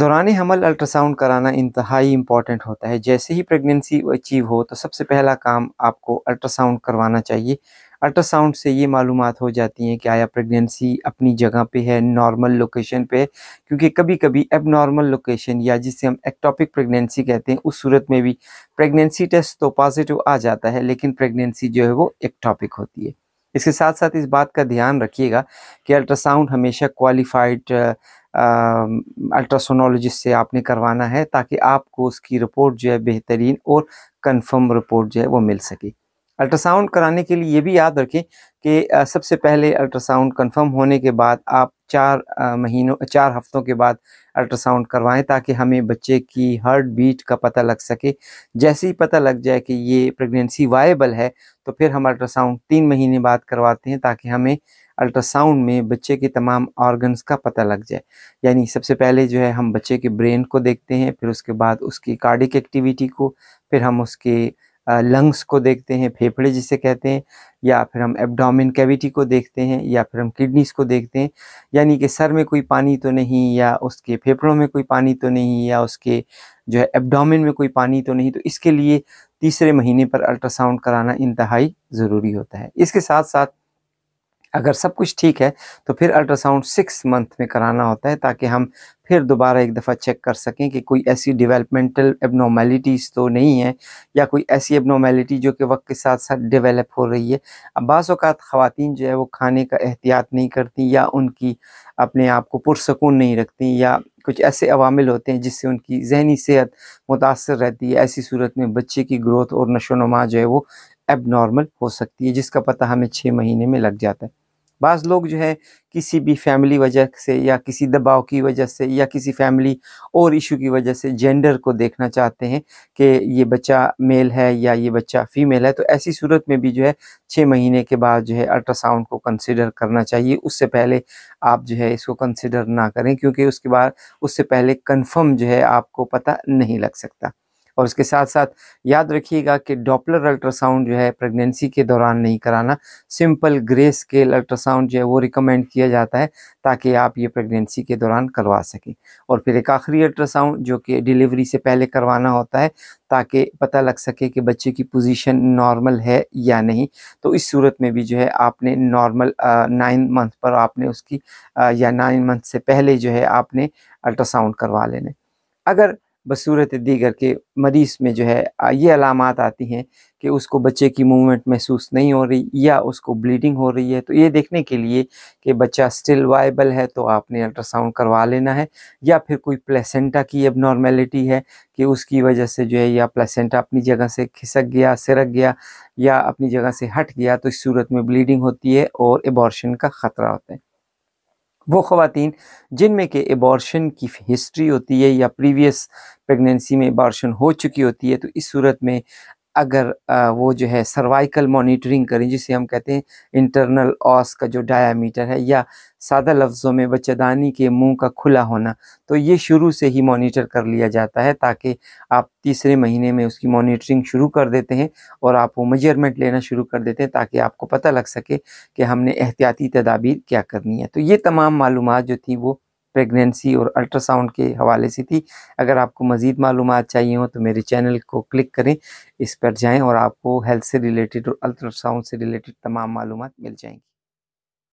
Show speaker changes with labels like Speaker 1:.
Speaker 1: दौरान हमल अल्ट्रासाउंड कराना इंतहाई इम्पॉर्टेंट होता है जैसे ही प्रेगनेंसी अचीव हो तो सबसे पहला काम आपको अल्ट्रासाउंड करवाना चाहिए अल्ट्रासाउंड से ये मालूम हो जाती हैं कि आया प्रेगनेंसी अपनी जगह पे है नॉर्मल लोकेशन पे क्योंकि कभी कभी एबनॉर्मल लोकेशन या जिसे हम एक्टॉपिक प्रेगनेंसी कहते हैं उस सूरत में भी प्रेगनेंसी टेस्ट तो पॉजिटिव आ जाता है लेकिन प्रेगनेंसी जो है वो एक्टॉपिक होती है इसके साथ साथ इस बात का ध्यान रखिएगा कि अल्ट्रासाउंड हमेशा क्वालिफाइड अल्ट्रासोनोलॉजिस्ट से आपने करवाना है ताकि आपको उसकी रिपोर्ट जो है बेहतरीन और कंफर्म रिपोर्ट जो है वो मिल सके अल्ट्रासाउंड कराने के लिए ये भी याद रखें कि सबसे पहले अल्ट्रासाउंड कंफर्म होने के बाद आप चार महीनों चार हफ्तों के बाद अल्ट्रासाउंड करवाएं ताकि हमें बच्चे की हार्ट बीट का पता लग सके जैसे ही पता लग जाए कि ये प्रेगनेंसी वायबल है तो फिर हम अल्ट्रासाउंड तीन महीने बाद करवाते हैं ताकि हमें अल्ट्रासाउंड में बच्चे के तमाम ऑर्गन्स का पता लग जाए यानी सबसे पहले जो है हम बच्चे के ब्रेन को देखते हैं फिर उसके बाद उसकी कार्डिक एक्टिविटी को फिर हम उसके लंग्स को देखते हैं फेफड़े जिसे कहते हैं या फिर हम एब्डोमिन कैविटी को देखते हैं या फिर हम किडनीस को देखते हैं यानी कि सर में कोई पानी तो नहीं या उसके फेफड़ों में कोई पानी तो नहीं या उसके जो है एब्डोमिन में कोई पानी तो नहीं तो इसके लिए तीसरे महीने पर अल्ट्रासाउंड कराना इंतहाई ज़रूरी होता है इसके साथ साथ अगर सब कुछ ठीक है तो फिर अल्ट्रासाउंड सिक्स मंथ में कराना होता है ताकि हम फिर दोबारा एक दफ़ा चेक कर सकें कि कोई ऐसी डेवलपमेंटल एबनॉर्मेलिटीज़ तो नहीं है या कोई ऐसी एबनॉर्मेलिटी जो कि वक्त के साथ साथ डेवलप हो रही है अब बात खातन जो है वो खाने का एहतियात नहीं करती या उनकी अपने आप को पुरसकून नहीं रखती या कुछ ऐसे अवामिल होते हैं जिससे उनकी जहनी सेहत मुतासर रहती है ऐसी सूरत में बच्चे की ग्रोथ और नशो नमा जो है वो एबनॉर्मल हो सकती है जिसका पता हमें छः महीने में लग जाता है बाज़ लोग जो है किसी भी फैमिली वजह से या किसी दबाव की वजह से या किसी फैमिली और इशू की वजह से जेंडर को देखना चाहते हैं कि ये बच्चा मेल है या ये बच्चा फीमेल है तो ऐसी सूरत में भी जो है छः महीने के बाद जो है अल्ट्रासाउंड को कंसिडर करना चाहिए उससे पहले आप जो है इसको कंसिडर ना करें क्योंकि उसके बाद उससे पहले कन्फर्म जो है आपको पता नहीं लग सकता और उसके साथ साथ याद रखिएगा कि डॉपलर अल्ट्रासाउंड जो है प्रेगनेंसी के दौरान नहीं कराना सिंपल ग्रे स्केल अल्ट्रासाउंड जो है वो रिकमेंड किया जाता है ताकि आप ये प्रेगनेंसी के दौरान करवा सकें और फिर एक आखिरी अल्ट्रासाउंड जो कि डिलीवरी से पहले करवाना होता है ताकि पता लग सके कि बच्चे की पोजीशन नॉर्मल है या नहीं तो इस सूरत में भी जो है आपने नॉर्मल नाइन मंथ पर आपने उसकी आ, या नाइन मंथ से पहले जो है आपने अल्ट्रासाउंड करवा लेने अगर बसूरत दीगर के मरीज़ में जो है ये अलामत आती हैं कि उसको बच्चे की मूवमेंट महसूस नहीं हो रही या उसको ब्लीडिंग हो रही है तो ये देखने के लिए कि बच्चा स्टिल वाइबल है तो आपने अल्ट्रासाउंड करवा लेना है या फिर कोई प्लेसेंटा की नॉर्मेलिटी है कि उसकी वजह से जो है या प्लेसेंटा अपनी जगह से खिसक गया सिरक गया या अपनी जगह से हट गया तो इस सूरत में ब्लीडिंग होती है और एबॉर्शन का ख़तरा होता है वो खातन जिनमें के एबॉर्शन की हिस्ट्री होती है या प्रीवियस प्रेगनेंसी में एबॉर्शन हो चुकी होती है तो इस सूरत में अगर वो जो है सर्वाइकल मॉनिटरिंग करें जिसे हम कहते हैं इंटरनल ऑस का जो डायामीटर है या सादा लफ्ज़ों में बच्चेदानी के मुंह का खुला होना तो ये शुरू से ही मॉनिटर कर लिया जाता है ताकि आप तीसरे महीने में उसकी मॉनिटरिंग शुरू कर देते हैं और आप वो मेजरमेंट लेना शुरू कर देते हैं ताकि आपको पता लग सके कि हमने एहतियाती तदाबीर क्या करनी है तो ये तमाम मालूम जो थी वो प्रेगनेंसी और अल्ट्रासाउंड के हवाले से थी अगर आपको मज़ीद मालूम चाहिए हो तो मेरे चैनल को क्लिक करें इस पर जाएं और आपको हेल्थ से रिलेटेड और अल्ट्रासाउंड से रिलेटेड तमाम मालूम मिल जाएंगी